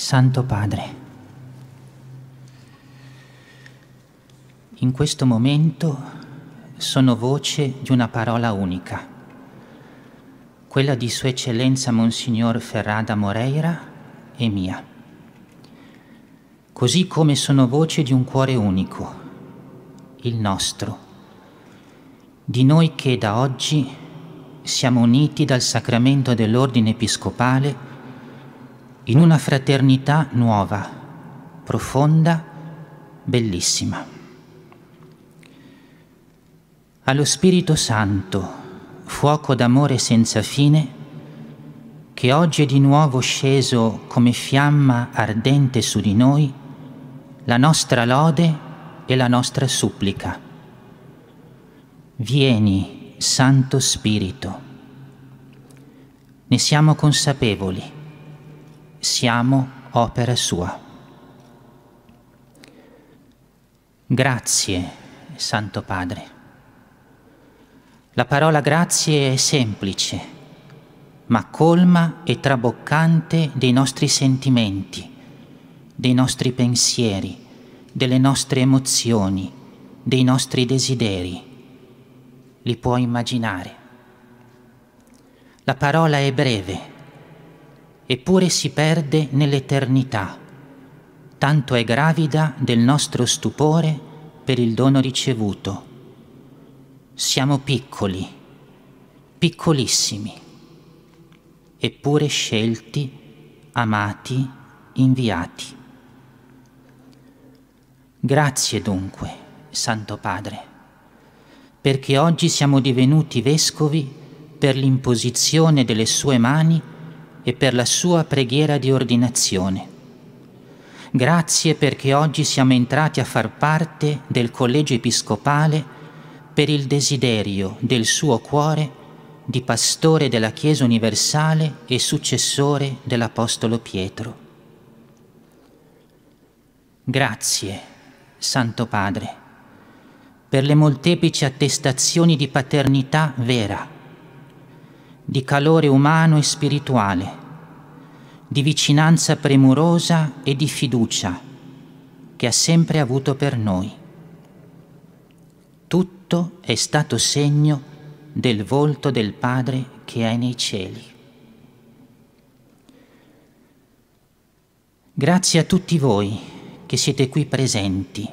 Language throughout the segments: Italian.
Santo Padre, in questo momento sono voce di una parola unica, quella di Sua Eccellenza Monsignor Ferrada Moreira e mia, così come sono voce di un cuore unico, il nostro, di noi che da oggi siamo uniti dal sacramento dell'ordine episcopale in una fraternità nuova, profonda, bellissima. Allo Spirito Santo, fuoco d'amore senza fine, che oggi è di nuovo sceso come fiamma ardente su di noi, la nostra lode e la nostra supplica. Vieni, Santo Spirito. Ne siamo consapevoli siamo opera sua. Grazie, Santo Padre. La parola grazie è semplice, ma colma e traboccante dei nostri sentimenti, dei nostri pensieri, delle nostre emozioni, dei nostri desideri. Li puoi immaginare. La parola è breve, eppure si perde nell'eternità. Tanto è gravida del nostro stupore per il dono ricevuto. Siamo piccoli, piccolissimi, eppure scelti, amati, inviati. Grazie dunque, Santo Padre, perché oggi siamo divenuti vescovi per l'imposizione delle sue mani e per la sua preghiera di ordinazione. Grazie perché oggi siamo entrati a far parte del collegio episcopale per il desiderio del suo cuore di pastore della Chiesa universale e successore dell'Apostolo Pietro. Grazie, Santo Padre, per le molteplici attestazioni di paternità vera, di calore umano e spirituale, di vicinanza premurosa e di fiducia che ha sempre avuto per noi. Tutto è stato segno del volto del Padre che è nei cieli. Grazie a tutti voi che siete qui presenti.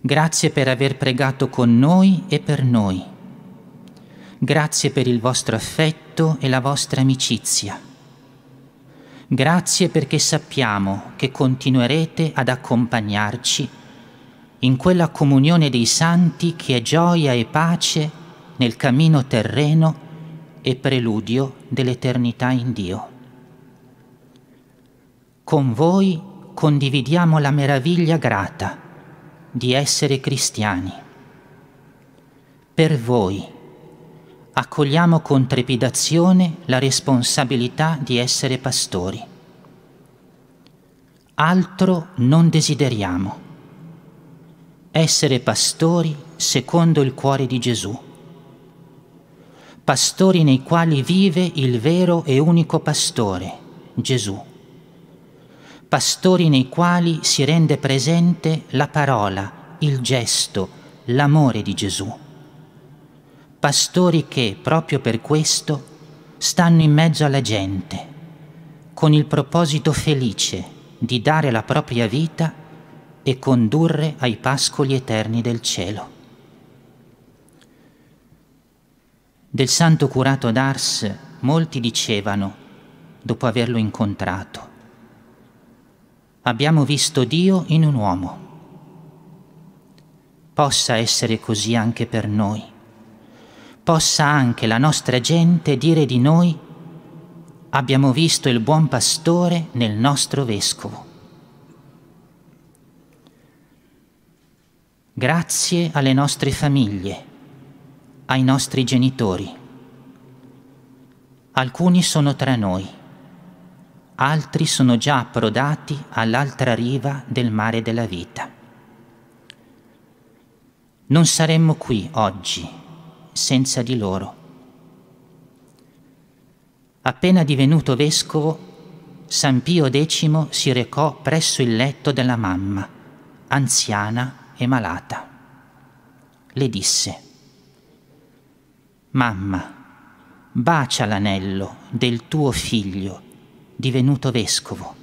Grazie per aver pregato con noi e per noi. Grazie per il vostro affetto e la vostra amicizia. Grazie perché sappiamo che continuerete ad accompagnarci in quella comunione dei santi che è gioia e pace nel cammino terreno e preludio dell'eternità in Dio. Con voi condividiamo la meraviglia grata di essere cristiani. Per voi, accogliamo con trepidazione la responsabilità di essere pastori. Altro non desideriamo. Essere pastori secondo il cuore di Gesù. Pastori nei quali vive il vero e unico pastore, Gesù. Pastori nei quali si rende presente la parola, il gesto, l'amore di Gesù pastori che, proprio per questo, stanno in mezzo alla gente, con il proposito felice di dare la propria vita e condurre ai pascoli eterni del cielo. Del santo curato d'Ars molti dicevano, dopo averlo incontrato, abbiamo visto Dio in un uomo. Possa essere così anche per noi possa anche la nostra gente dire di noi abbiamo visto il buon pastore nel nostro vescovo. Grazie alle nostre famiglie, ai nostri genitori. Alcuni sono tra noi, altri sono già approdati all'altra riva del mare della vita. Non saremmo qui oggi senza di loro. Appena divenuto vescovo, San Pio X si recò presso il letto della mamma, anziana e malata. Le disse, Mamma, bacia l'anello del tuo figlio, divenuto vescovo.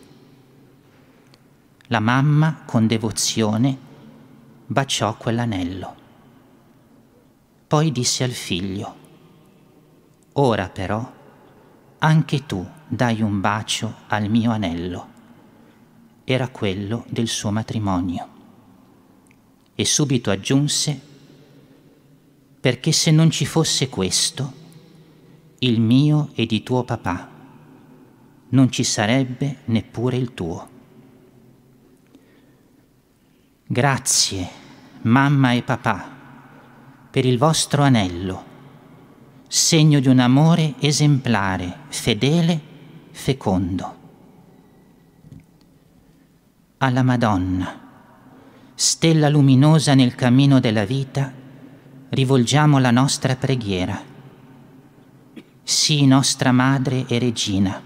La mamma, con devozione, baciò quell'anello. Poi disse al figlio, Ora però anche tu dai un bacio al mio anello. Era quello del suo matrimonio. E subito aggiunse, perché se non ci fosse questo, il mio e di tuo papà, non ci sarebbe neppure il tuo. Grazie, mamma e papà per il vostro anello, segno di un amore esemplare, fedele, fecondo. Alla Madonna, stella luminosa nel cammino della vita, rivolgiamo la nostra preghiera. Sii nostra madre e regina,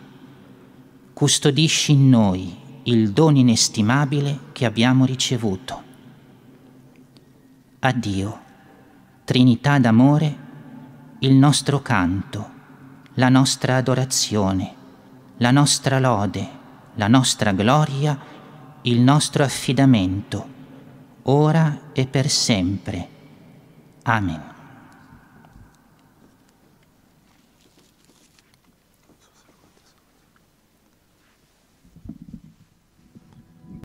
custodisci in noi il dono inestimabile che abbiamo ricevuto. Addio Trinità d'amore, il nostro canto, la nostra adorazione, la nostra lode, la nostra gloria, il nostro affidamento, ora e per sempre. Amen.